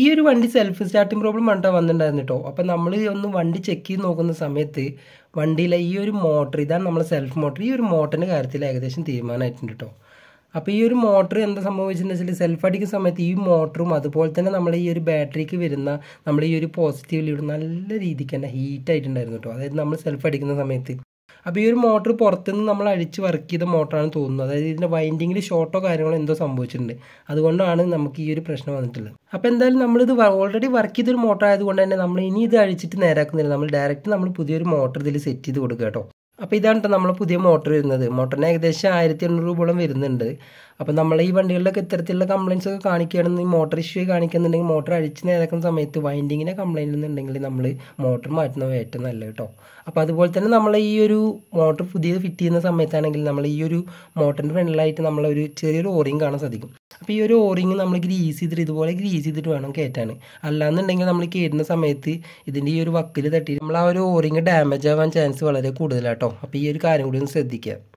ഈ ഒരു വണ്ടി സെൽഫ് സ്റ്റാർട്ടിങ് പ്രോബ്ലം പണ്ടാ വന്നിട്ടുണ്ടായിരുന്നു കേട്ടോ അപ്പം നമ്മൾ ഒന്ന് വണ്ടി ചെക്ക് ചെയ്ത് നോക്കുന്ന സമയത്ത് വണ്ടിയിലെ ഈ ഒരു മോട്ടർ ഇതാണ് നമ്മളെ സെൽഫ് മോട്ടർ ഈ ഒരു മോട്ടറിൻ്റെ കാര്യത്തിൽ ഏകദേശം തീരുമാനമായിട്ടുണ്ട് കേട്ടോ അപ്പോൾ ഈ ഒരു മോട്ടർ എന്താ സംഭവിച്ചിട്ടുണ്ടെന്ന് വെച്ചാൽ സെൽഫ് അടിക്കുന്ന സമയത്ത് ഈ മോട്ടറും അതുപോലെ തന്നെ നമ്മൾ ഈ ഒരു ബാറ്ററിക്ക് വരുന്ന നമ്മൾ ഈ ഒരു പോസിറ്റീവ് ലീഡ് നല്ല രീതിക്ക് തന്നെ ഹീറ്റ് ആയിട്ടുണ്ടായിരുന്നു കേട്ടോ അതായത് നമ്മൾ സെൽഫ് അടിക്കുന്ന സമയത്ത് അപ്പോൾ ഈ ഒരു മോട്ടർ പുറത്തുനിന്ന് നമ്മൾ അഴിച്ച് വർക്ക് ചെയ്ത മോട്ടറാണ് തോന്നുന്നത് അതായത് ഇതിൻ്റെ വൈൻഡിങ്ങിൽ ഷോർട്ടോ കാര്യങ്ങളോ എന്തോ സംഭവിച്ചിട്ടുണ്ട് അതുകൊണ്ടാണ് നമുക്ക് ഈ ഒരു പ്രശ്നം വന്നിട്ടുള്ളത് അപ്പോൾ എന്തായാലും നമ്മളിത് ഓൾറെഡി വർക്ക് ചെയ്തൊരു മോട്ടർ ആയതുകൊണ്ട് തന്നെ നമ്മൾ ഇനി ഇത് അഴിച്ചിട്ട് നേരാക്കുന്നില്ല നമ്മൾ ഡയറക്റ്റ് നമ്മൾ പുതിയൊരു മോട്ടർ ഇതിൽ സെറ്റ് ചെയ്ത് കൊടുക്കുക കേട്ടോ അപ്പോൾ ഇതാണ് കേട്ടോ പുതിയ മോട്ടർ വരുന്നത് മോട്ടറിന് ഏകദേശം ആയിരത്തി എണ്ണൂറ് രൂപയോളം വരുന്നുണ്ട് അപ്പോൾ നമ്മൾ ഈ വണ്ടികളിലൊക്കെ ഇത്തരത്തിലുള്ള കംപ്ലയിൻസ് ഒക്കെ കാണിക്കുകയാണെന്നുണ്ടെങ്കിൽ മോട്ടർ ഇഷ്യൂ കാണിക്കുന്നുണ്ടെങ്കിൽ മോട്ടർ അഴിച്ച് നേരക്കുന്ന സമയത്ത് വൈൻഡിങ്ങിനെ കംപ്ലയിൻ്റ് എന്നുണ്ടെങ്കിൽ നമ്മൾ മോട്ടർ മാറ്റുന്നത് ഏറ്റവും നല്ലത് കേട്ടോ അപ്പോൾ അതുപോലെ തന്നെ നമ്മൾ ഈ ഒരു മോട്ടർ പുതിയത് ഫിറ്റ് ചെയ്യുന്ന സമയത്താണെങ്കിൽ നമ്മൾ ഈ ഒരു മോട്ടറിൻ്റെ ഫ്രണ്ടിലായിട്ട് നമ്മളൊരു ചെറിയൊരു ഓറിങ് കാണാൻ സാധിക്കും അപ്പോൾ ഈ ഒരു ഓറിങ് നമ്മൾ ഗ്രീസ് ചെയ്തിട്ട് ഇതുപോലെ ഗ്രീസ് ചെയ്തിട്ട് വേണം കയറ്റാൻ അല്ലാന്നുണ്ടെങ്കിൽ നമ്മൾ കയറ്റുന്ന സമയത്ത് ഇതിൻ്റെ ഈ ഒരു വക്കിൽ തട്ടി നമ്മൾ ആ ഒരു ഓറിങ് ഡാമേജ് ആവാൻ ചാൻസ് വളരെ കൂടുതലാട്ടോ അപ്പോൾ ഈ ഒരു കാര്യം കൂടി ഒന്ന് ശ്രദ്ധിക്കുക